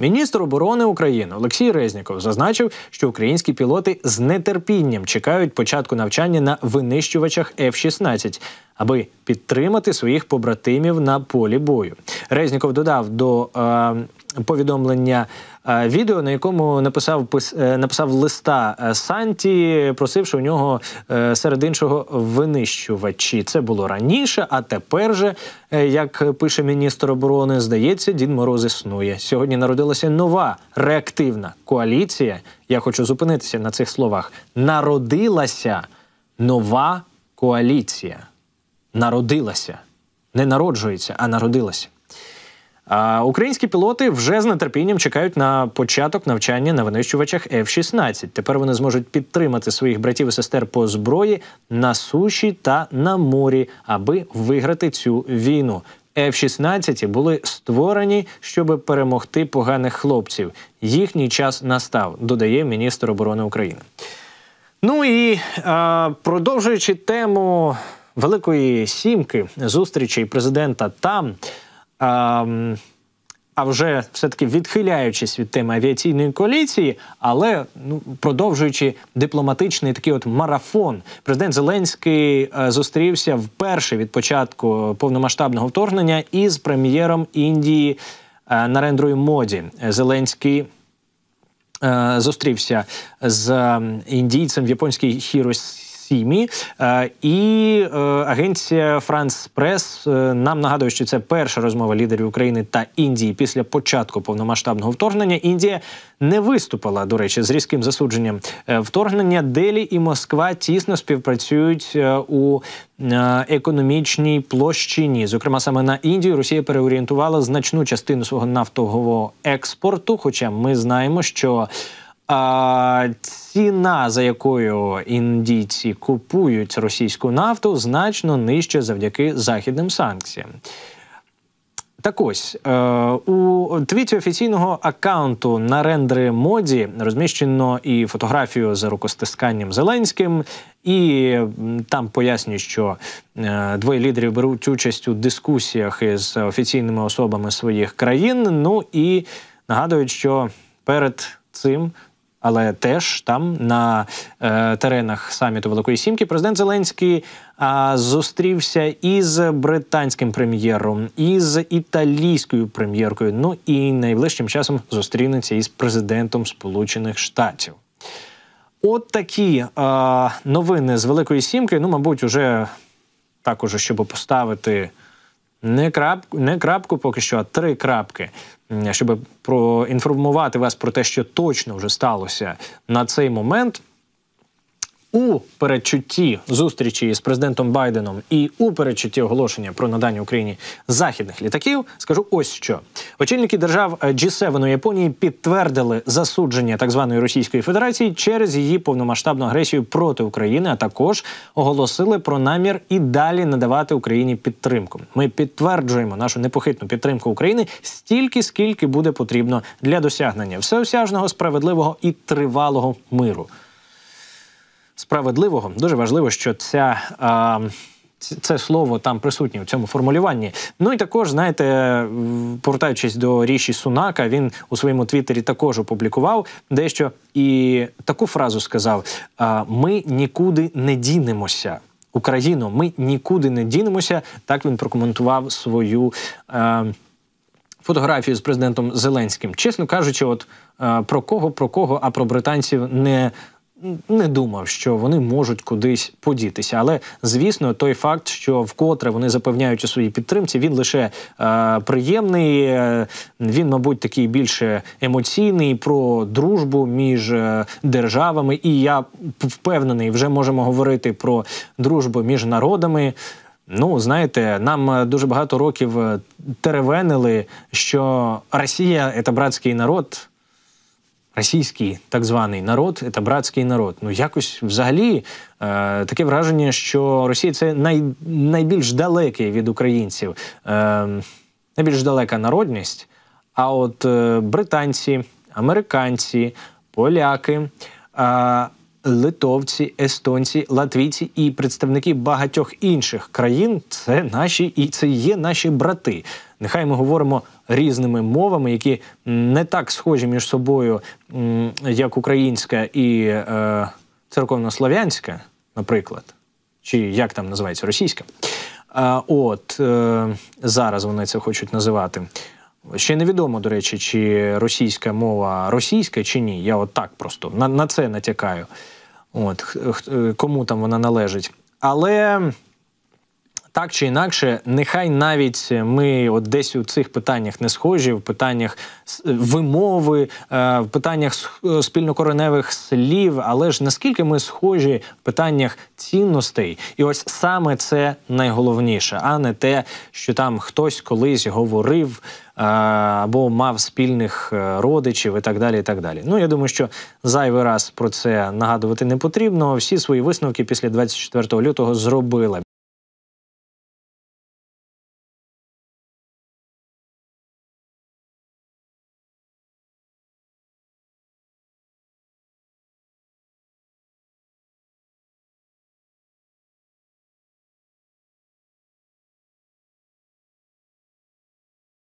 Міністр оборони України Олексій Резніков зазначив, що українські пілоти з нетерпінням чекають початку навчання на винищувачах F-16, аби підтримати своїх побратимів на полі бою. Резніков додав до е, повідомлення е, відео, на якому написав е, написав листа е, Санті, просивши у нього серед іншого винищувачі. Це було раніше, а тепер же, як пише міністр оборони, здається, Дін Мороз існує. Сьогодні народилася нова реактивна коаліція. Я хочу зупинитися на цих словах. Народилася нова коаліція. Народилася. Не народжується, а народилася. А Українські пілоти вже з нетерпінням чекають на початок навчання на винищувачах F-16. Тепер вони зможуть підтримати своїх братів і сестер по зброї на суші та на морі, аби виграти цю війну. F-16 були створені, щоб перемогти поганих хлопців. Їхній час настав, додає міністр оборони України. Ну і е, продовжуючи тему Великої сімки зустрічей президента там. Ем... А вже все таки відхиляючись від теми авіаційної коаліції, але ну продовжуючи дипломатичний такий от марафон, президент Зеленський е, зустрівся вперше від початку повномасштабного вторгнення із прем'єром Індії е, Нарендрою моді. Зеленський е, зустрівся з індійцем в японській хірусі. Сімі. Е, і е, агенція Франс Прес е, нам нагадує, що це перша розмова лідерів України та Індії після початку повномасштабного вторгнення. Індія не виступила, до речі, з різким засудженням вторгнення. Делі і Москва тісно співпрацюють у економічній площині. Зокрема, саме на Індію Росія переорієнтувала значну частину свого нафтового експорту. Хоча ми знаємо, що а ціна, за якою індійці купують російську нафту, значно нижча завдяки західним санкціям. Так ось е, у твіті офіційного аккаунту на рендери моді розміщено і фотографію за рукостисканням Зеленським, і там пояснюють, що е, двоє лідерів беруть участь у дискусіях із офіційними особами своїх країн. Ну і нагадують, що перед цим але теж там на е, теренах саміту Великої Сімки президент Зеленський а, е, зустрівся із британським прем'єром, із італійською прем'єркою. Ну і найближчим часом зустрінеться із президентом Сполучених Штатів. От такі е, новини з Великої Сімки. Ну, мабуть, уже також, щоб поставити. Не крапку, не крапку поки що, а три крапки, щоб проінформувати вас про те, що точно вже сталося на цей момент у передчутті зустрічі з президентом Байденом і у передчутті оголошення про надання Україні західних літаків, скажу ось що очільники держав G7 у Японії підтвердили засудження так званої Російської Федерації через її повномасштабну агресію проти України, а також оголосили про намір і далі надавати Україні підтримку. Ми підтверджуємо нашу непохитну підтримку України стільки, скільки буде потрібно для досягнення всеосяжного справедливого і тривалого миру справедливого. Дуже важливо, що ця. А, це слово там присутнє в цьому формулюванні. Ну і також, знаєте, повертаючись до ріші Сунака, він у своєму твіттері також опублікував дещо і таку фразу сказав: Ми нікуди не дінемося. Україну, ми нікуди не дінемося. Так він прокоментував свою е, фотографію з президентом Зеленським. Чесно кажучи, от. Про кого, про кого, а про британців не не думав, що вони можуть кудись подітися. Але звісно, той факт, що вкотре вони запевняють у своїй підтримці, він лише е, приємний. Е, він, мабуть, такий більше емоційний про дружбу між е, державами. І я впевнений, вже можемо говорити про дружбу між народами. Ну, знаєте, нам е, дуже багато років теревенили, що Росія це братський народ російський так званий народ та братський народ. Ну якось взагалі е, таке враження, що Росія це най, найбільш далекий від українців, е, найбільш далека народність. А от е, британці, американці, поляки. Е, Литовці, естонці, латвійці і представники багатьох інших країн це наші і це є наші брати. Нехай ми говоримо різними мовами, які не так схожі між собою, як українська і е, церковнослов'янська, наприклад, чи як там називається російська. Е, от е, зараз вони це хочуть називати. Ще невідомо, до речі, чи російська мова російська чи ні. Я от так просто на на це натякаю. От, Кому там вона належить. Але так чи інакше, нехай навіть ми от десь у цих питаннях не схожі, в питаннях е, вимови, е, в питаннях е, спільнокореневих слів, але ж наскільки ми схожі в питаннях цінностей, і ось саме це найголовніше, а не те, що там хтось колись говорив. Або мав спільних родичів і так далі. і так далі. Ну я думаю, що зайвий раз про це нагадувати не потрібно. Всі свої висновки після 24 лютого зробили.